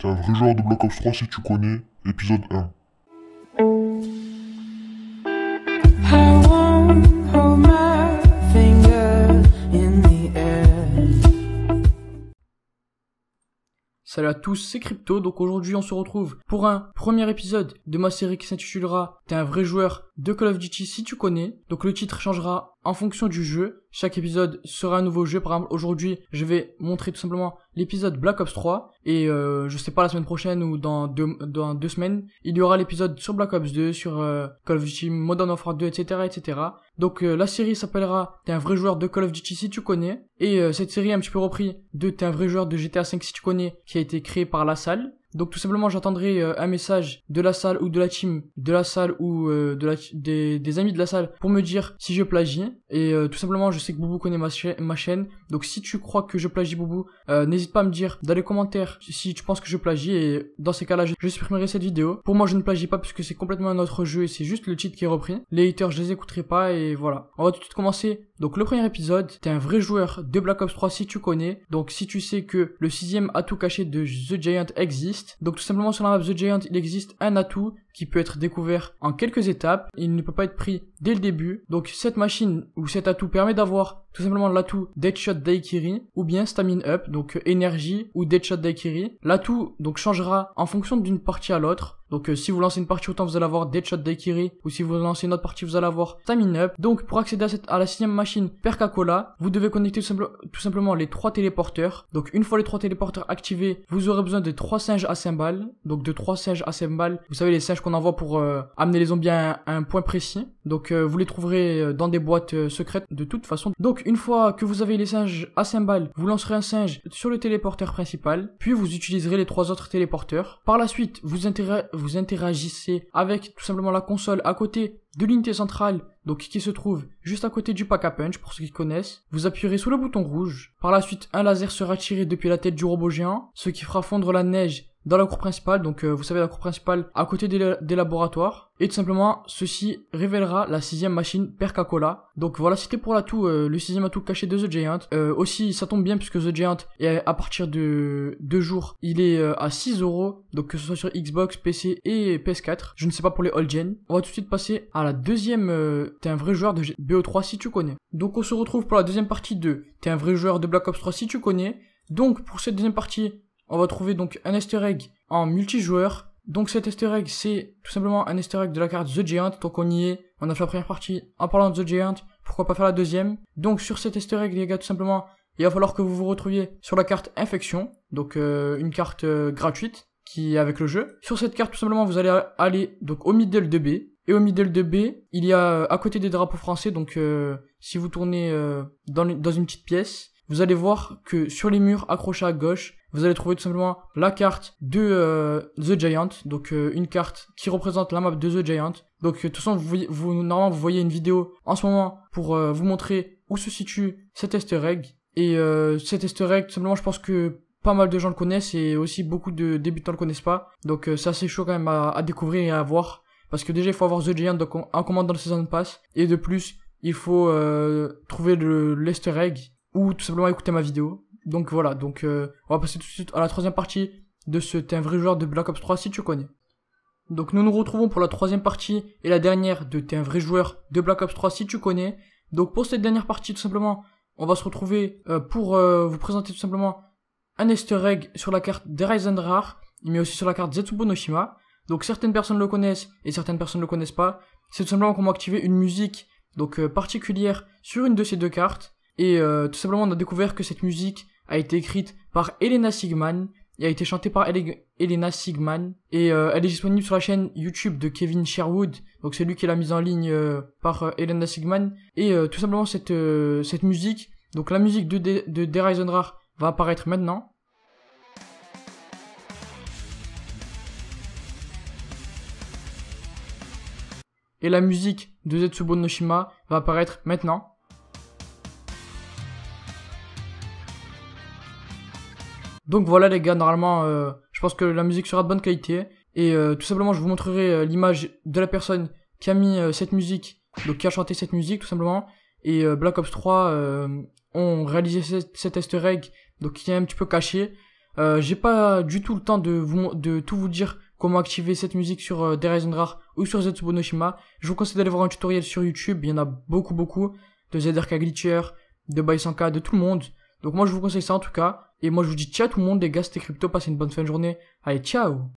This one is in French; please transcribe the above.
T'es un vrai joueur de Black Ops 3 si tu connais, épisode 1. Salut à tous, c'est Crypto, donc aujourd'hui on se retrouve pour un premier épisode de ma série qui s'intitulera T'es un vrai joueur de Call of Duty si tu connais. Donc le titre changera en fonction du jeu, chaque épisode sera un nouveau jeu. Par exemple, aujourd'hui, je vais montrer tout simplement l'épisode Black Ops 3. Et euh, je sais pas, la semaine prochaine ou dans deux, dans semaines, il y aura l'épisode sur Black Ops 2, sur euh, Call of Duty Modern Warfare 2, etc. etc. Donc euh, la série s'appellera T'es un vrai joueur de Call of Duty si tu connais. Et cette série a un petit peu repris de T'es un vrai joueur de GTA 5 si tu connais, qui a été créé par la salle. Donc tout simplement, j'attendrai euh, un message de la salle ou de la team, de la salle ou euh, de des, amis de la salle pour me dire si je plagie. Et euh, tout simplement, je sais que Boubou connaît ma, ma, chaîne. Donc si tu crois que je plagie Boubou, n'hésite pas à me dire dans les commentaires si tu penses que je plagie. Et dans ces cas-là, je, supprimerai cette vidéo. Pour moi, je ne plagie pas puisque c'est complètement un autre jeu et c'est juste le titre qui est repris. Les haters, je les écouterai pas et voilà. On va tout de suite commencer. Donc le premier épisode, t'es un vrai joueur de Black Ops 3 si tu connais. Donc si tu sais que le sixième atout caché de The Giant existe donc tout simplement sur la map The Giant, il existe un atout qui peut être découvert en quelques étapes. Il ne peut pas être pris dès le début. Donc cette machine ou cet atout permet d'avoir tout simplement l'atout Deadshot Daikiri ou bien Stamina Up, donc euh, énergie ou Deadshot Daikiri. L'atout donc changera en fonction d'une partie à l'autre. Donc euh, si vous lancez une partie autant vous allez avoir Deadshot Daikiri ou si vous lancez une autre partie vous allez avoir Stamina Up. Donc pour accéder à, cette, à la sixième machine Percacola, vous devez connecter tout, simplement les trois téléporteurs. Donc une fois les trois téléporteurs activés, vous aurez besoin de trois singes à cymbales. Donc de trois singes à cymbales. Vous savez les singes qu'on envoie pour euh, amener les zombies à, un, point précis. Donc euh, vous les trouverez euh, dans des boîtes secrètes de toute façon. Donc une fois que vous avez les singes à balles vous lancerez un singe sur le téléporteur principal, puis vous utiliserez les trois autres téléporteurs. Par la suite, vous, interagissez avec tout simplement la console à côté de l'unité centrale, donc qui se trouve juste à côté du pack à punch pour ceux qui connaissent. Vous appuierez sur le bouton rouge. Par la suite, un laser sera tiré depuis la tête du robot géant, ce qui fera fondre la neige dans la cour principale, donc euh, vous savez la cour principale à côté des, laboratoires. Et tout simplement, ceci révélera la sixième machine Perca-Cola. Donc voilà, c'était pour l'atout, euh, le sixième atout caché de The Giant. Euh, aussi, ça tombe bien puisque The Giant, est, à partir de deux jours, il est à 6 euros. Donc que ce soit sur Xbox, PC et PS4. Je ne sais pas pour les old-gen. On va tout de suite passer à la deuxième. T'es un vrai joueur de BO3 si tu connais. Donc on se retrouve pour la deuxième partie de T'es un vrai joueur de Black Ops 3 si tu connais. Donc pour cette deuxième partie, on va trouver donc un easter egg en multijoueur. Donc cet easter egg, c'est tout simplement un easter egg de la carte The Giant. Donc on y est, on a fait la première partie en parlant de The Giant, pourquoi pas faire la deuxième. Donc sur cet easter egg, les gars, tout simplement, il va falloir que vous vous retrouviez sur la carte Infection, donc euh, une carte euh, gratuite qui est avec le jeu. Sur cette carte, tout simplement, vous allez aller donc au middle de B. Et au middle de B, il y a à côté des drapeaux français, donc euh, si vous tournez dans une petite pièce, vous allez voir que sur les murs accrochés à gauche, vous allez trouver tout simplement la carte de euh, The Giant, donc euh, une carte qui représente la map de The Giant. Donc tout euh, de toute vous, voyez, vous, normalement, vous voyez une vidéo en ce moment pour vous montrer où se situe cet easter egg. Et cet easter egg, tout simplement, je pense que pas mal de gens le connaissent et aussi beaucoup de débutants le connaissent pas. Donc c'est assez chaud quand même à, découvrir et à voir. Parce que déjà, il faut avoir The Giant donc, en commande dans le Season Pass. Et de plus, il faut trouver le l'easter egg ou tout simplement écouter ma vidéo. Donc voilà, donc euh, on va passer tout de suite à la troisième partie de ce T'es un vrai joueur de Black Ops 3 si tu connais. Donc nous nous retrouvons pour la troisième partie et la dernière de T'es un vrai joueur de Black Ops 3 si tu connais. Donc pour cette dernière partie tout simplement, on va se retrouver euh, pour euh, vous présenter tout simplement un easter egg sur la carte Rare. mais aussi sur la carte Shima. Donc certaines personnes le connaissent et certaines personnes ne le connaissent pas. C'est tout simplement qu'on va activer une musique donc particulière sur une de ces deux cartes. Et euh, tout simplement, on a découvert que cette musique a été écrite par Elena Sigman et a été chantée par Elena Sigman. Et euh, elle est disponible sur la chaîne YouTube de Kevin Sherwood. Donc c'est lui qui l'a mise en ligne euh, par Elena Sigman. Et tout simplement, cette, musique, donc la musique de, de, Rare va apparaître maintenant. Et la musique de Zetsubo Noshima va apparaître maintenant. Donc voilà les gars, normalement, euh, je pense que la musique sera de bonne qualité. Et euh, tout simplement, je vous montrerai euh, l'image de la personne qui a mis cette musique, donc qui a chanté cette musique tout simplement. Et Black Ops 3 ont réalisé cet, easter egg, donc qui est un petit peu caché. J'ai pas du tout le temps de, vous, de tout vous dire comment activer cette musique sur euh, Rare ou sur Shima Je vous conseille d'aller voir un tutoriel sur YouTube, il y en a beaucoup beaucoup, de ZRK Glitcher, de Baisanka, de tout le monde. Donc moi je vous conseille ça en tout cas. Et moi je vous dis ciao tout le monde les gars, c'était Crypto, passez une bonne fin de journée. Allez, ciao